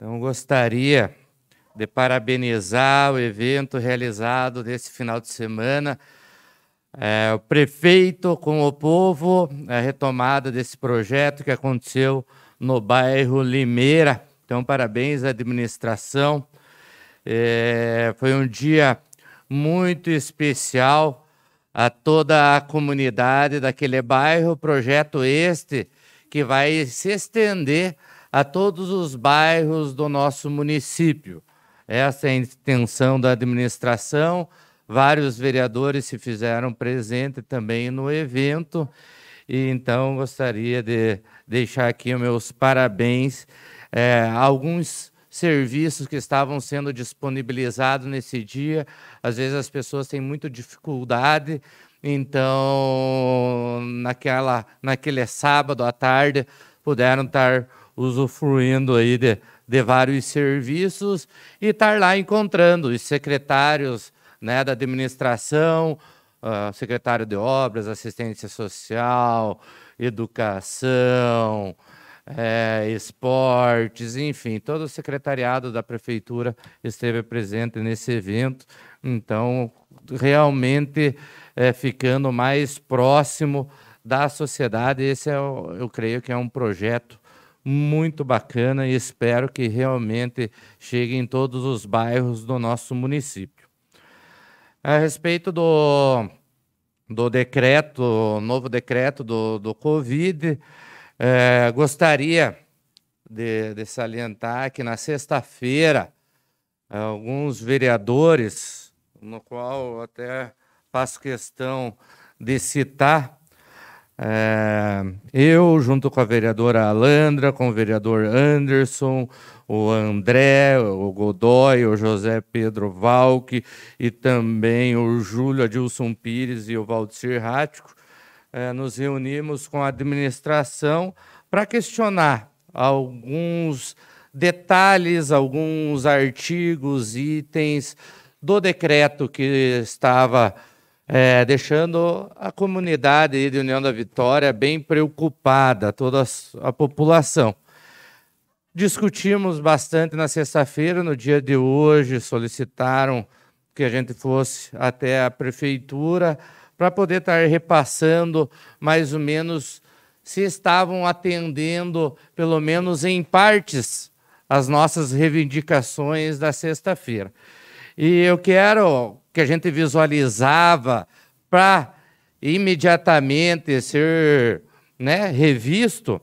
Então, gostaria de parabenizar o evento realizado nesse final de semana. É, o prefeito com o povo, a retomada desse projeto que aconteceu no bairro Limeira. Então, parabéns à administração. É, foi um dia muito especial a toda a comunidade daquele bairro. Projeto este que vai se estender a todos os bairros do nosso município. Essa é a intenção da administração. Vários vereadores se fizeram presente também no evento. E então gostaria de deixar aqui meus parabéns é, alguns serviços que estavam sendo disponibilizados nesse dia. Às vezes as pessoas têm muita dificuldade, então naquela naquele sábado à tarde puderam estar usufruindo aí de, de vários serviços e estar tá lá encontrando os secretários né, da administração, uh, secretário de obras, assistência social, educação, é, esportes, enfim, todo o secretariado da prefeitura esteve presente nesse evento. Então, realmente é, ficando mais próximo da sociedade, esse é, eu creio que é um projeto muito bacana e espero que realmente chegue em todos os bairros do nosso município. A respeito do, do decreto, novo decreto do, do Covid, é, gostaria de, de salientar que na sexta-feira alguns vereadores, no qual até faço questão de citar, é, eu, junto com a vereadora Alandra, com o vereador Anderson, o André, o Godoy, o José Pedro Valque e também o Júlio Adilson Pires e o Valdir Rático, é, nos reunimos com a administração para questionar alguns detalhes, alguns artigos, itens do decreto que estava é, deixando a comunidade de União da Vitória bem preocupada, toda a, a população. Discutimos bastante na sexta-feira, no dia de hoje, solicitaram que a gente fosse até a prefeitura para poder estar repassando mais ou menos se estavam atendendo, pelo menos em partes, as nossas reivindicações da sexta-feira. E eu quero que a gente visualizava para imediatamente ser né, revisto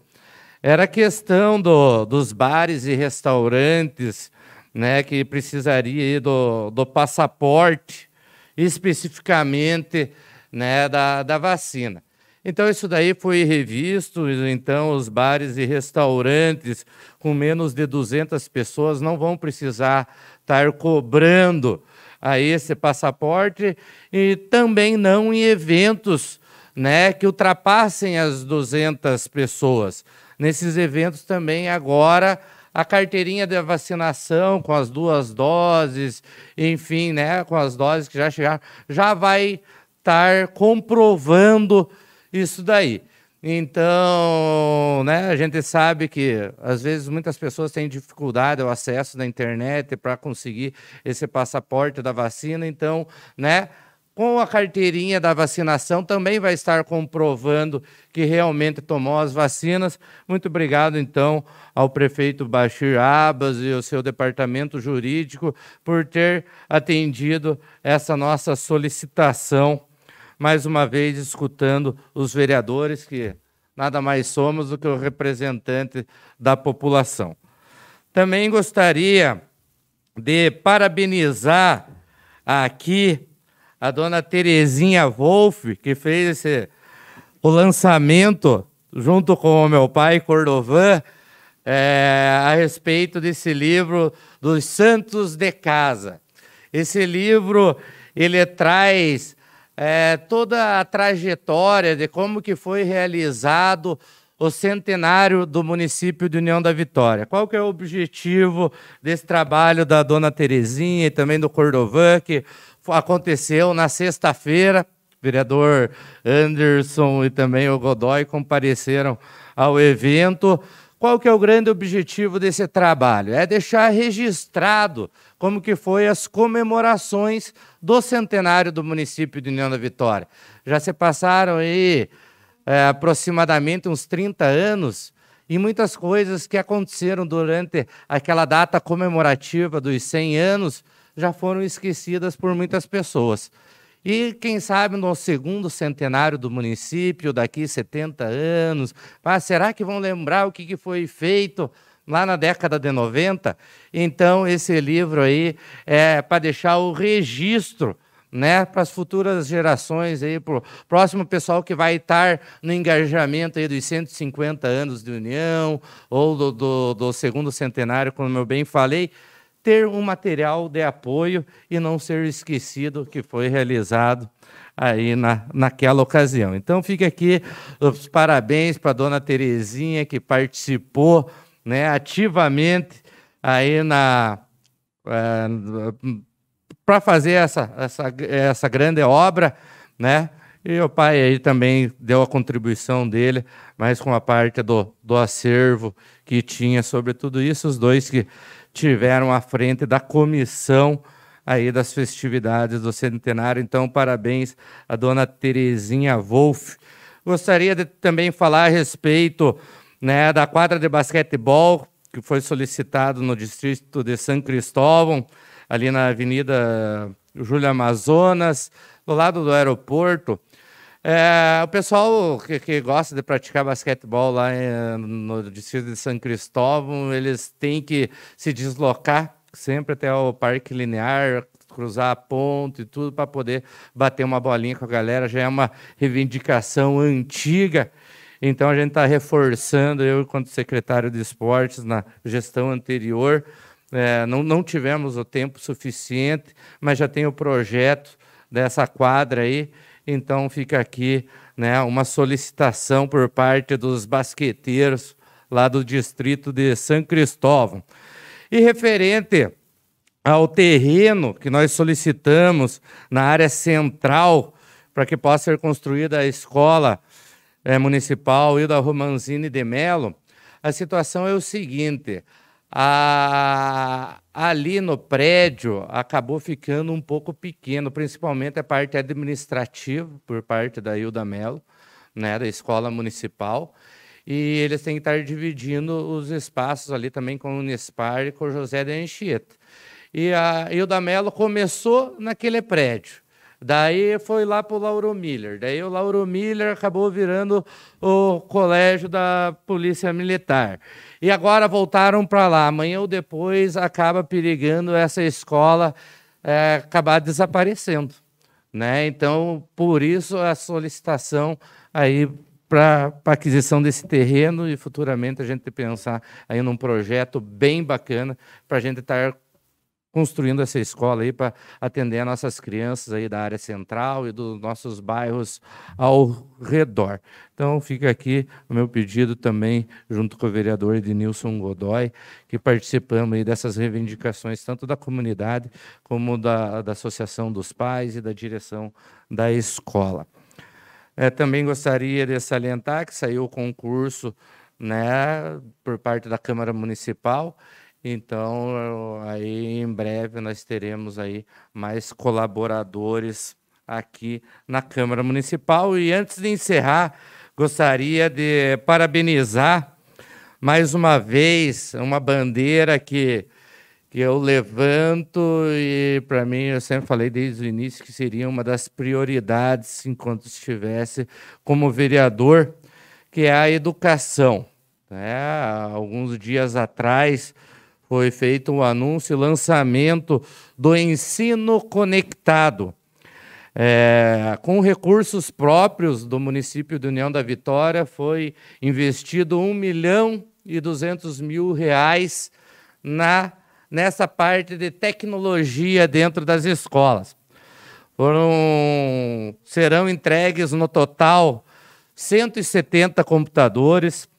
era a questão do, dos bares e restaurantes, né, que precisaria do, do passaporte, especificamente né, da, da vacina. Então, isso daí foi revisto. Então, os bares e restaurantes com menos de 200 pessoas não vão precisar estar cobrando a esse passaporte e também não em eventos né, que ultrapassem as 200 pessoas. Nesses eventos também agora a carteirinha de vacinação com as duas doses, enfim, né, com as doses que já chegaram, já vai estar comprovando isso daí. Então, né, a gente sabe que às vezes muitas pessoas têm dificuldade o acesso da internet para conseguir esse passaporte da vacina. Então, né, com a carteirinha da vacinação também vai estar comprovando que realmente tomou as vacinas. Muito obrigado, então, ao prefeito Bashir Abbas e ao seu departamento jurídico por ter atendido essa nossa solicitação mais uma vez escutando os vereadores, que nada mais somos do que o representante da população. Também gostaria de parabenizar aqui a dona Terezinha Wolff, que fez esse, o lançamento junto com o meu pai, Cordovan, é, a respeito desse livro dos Santos de Casa. Esse livro ele traz é, toda a trajetória de como que foi realizado o centenário do município de União da Vitória. Qual que é o objetivo desse trabalho da dona Terezinha e também do Cordovan, que aconteceu na sexta-feira? Vereador Anderson e também o Godoy compareceram ao evento. Qual que é o grande objetivo desse trabalho? É deixar registrado como que foi as comemorações do centenário do município de União da Vitória. Já se passaram aí é, aproximadamente uns 30 anos e muitas coisas que aconteceram durante aquela data comemorativa dos 100 anos já foram esquecidas por muitas pessoas. E quem sabe no segundo centenário do município, daqui 70 anos, será que vão lembrar o que, foi feito lá na década de 90? Então, esse livro aí é para deixar o registro né, para as futuras gerações aí, para o próximo pessoal que vai estar no engajamento aí dos 150 anos de união ou do, do, do segundo centenário, como eu bem falei, ter um material de apoio e não ser esquecido que foi realizado aí na, naquela ocasião. Então fica aqui os parabéns para a dona Terezinha que participou né, ativamente aí na eh, para fazer essa, essa, essa grande obra, né? E o pai aí também deu a contribuição dele, mas com a parte do, do acervo que tinha sobre tudo isso, os dois que tiveram à frente da comissão aí das festividades do centenário. Então, parabéns à dona Terezinha Wolff. Gostaria de também falar a respeito né, da quadra de basquetebol que foi solicitado no distrito de São Cristóvão, ali na Avenida Júlia Amazonas, do lado do aeroporto. É, o pessoal que, que, gosta de praticar basquetebol lá em, é, no distrito de São Cristóvão, eles têm que se deslocar sempre até o Parque Linear, cruzar a ponte e tudo para poder bater uma bolinha com a galera. Já é uma reivindicação antiga. Então a gente está reforçando, eu, enquanto secretário de esportes, na gestão anterior, é, não, não tivemos o tempo suficiente, mas já tem o projeto dessa quadra aí. Então fica aqui né, uma solicitação por parte dos basqueteiros lá do distrito de São Cristóvão. E referente ao terreno que nós solicitamos na área central para que possa ser construída a escola é, municipal e da Romanzini de Melo, a situação é o seguinte: a, ali no prédio acabou ficando um pouco pequeno, principalmente a parte administrativa, por parte da Hilda Mello, né, da escola municipal. E eles têm que estar dividindo os espaços ali também com o Unespar e com o José da Anchieta. E a Hilda Mello começou naquele prédio. Daí foi lá para o Lauro Miller. Daí o Lauro Miller acabou virando o colégio da Polícia Militar. E agora voltaram para lá. Amanhã ou depois acaba perigando essa escola é, acabar desaparecendo. Né? Então, por isso a solicitação aí para aquisição desse terreno e futuramente a gente pensar aí num projeto bem bacana para a gente estar tá construindo essa escola aí para atender as nossas crianças aí da área central e dos nossos bairros ao redor. Então fica aqui o meu pedido também, junto com o vereador Ednilson Godoy, que participamos aí dessas reivindicações, tanto da comunidade como da, da Associação dos Pais e da direção da escola. É, também gostaria de salientar que saiu o concurso né, por parte da Câmara Municipal então, aí em breve nós teremos aí mais colaboradores aqui na Câmara Municipal. E antes de encerrar, gostaria de parabenizar mais uma vez uma bandeira que, que eu levanto e para mim eu sempre falei desde o início que seria uma das prioridades enquanto estivesse como vereador, que é a educação. Né? Alguns dias atrás, foi feito o um anúncio e lançamento do ensino conectado. É, com recursos próprios do município de União da Vitória, foi investido 1 milhão e 200 mil reais na, nessa parte de tecnologia dentro das escolas. Foram, serão entregues no total 170 computadores,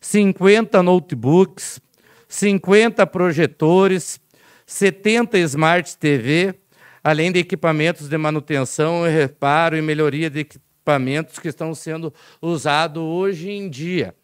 50 notebooks, 50 projetores, 70 Smart TV, além de equipamentos de manutenção, reparo e melhoria de equipamentos que estão sendo usados hoje em dia.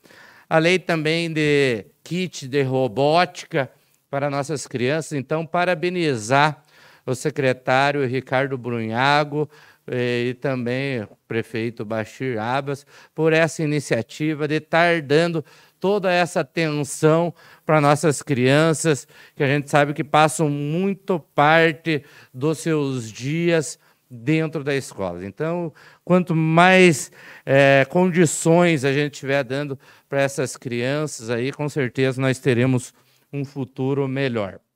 Além também de kit de robótica para nossas crianças. Então, parabenizar o secretário Ricardo Brunhago eh, e também o prefeito Bashir Abbas por essa iniciativa de estar dando toda essa atenção para nossas crianças, que a gente sabe que passam muito parte dos seus dias dentro da escola. Então, quanto mais é, condições a gente tiver dando para essas crianças aí, com certeza nós teremos um futuro melhor.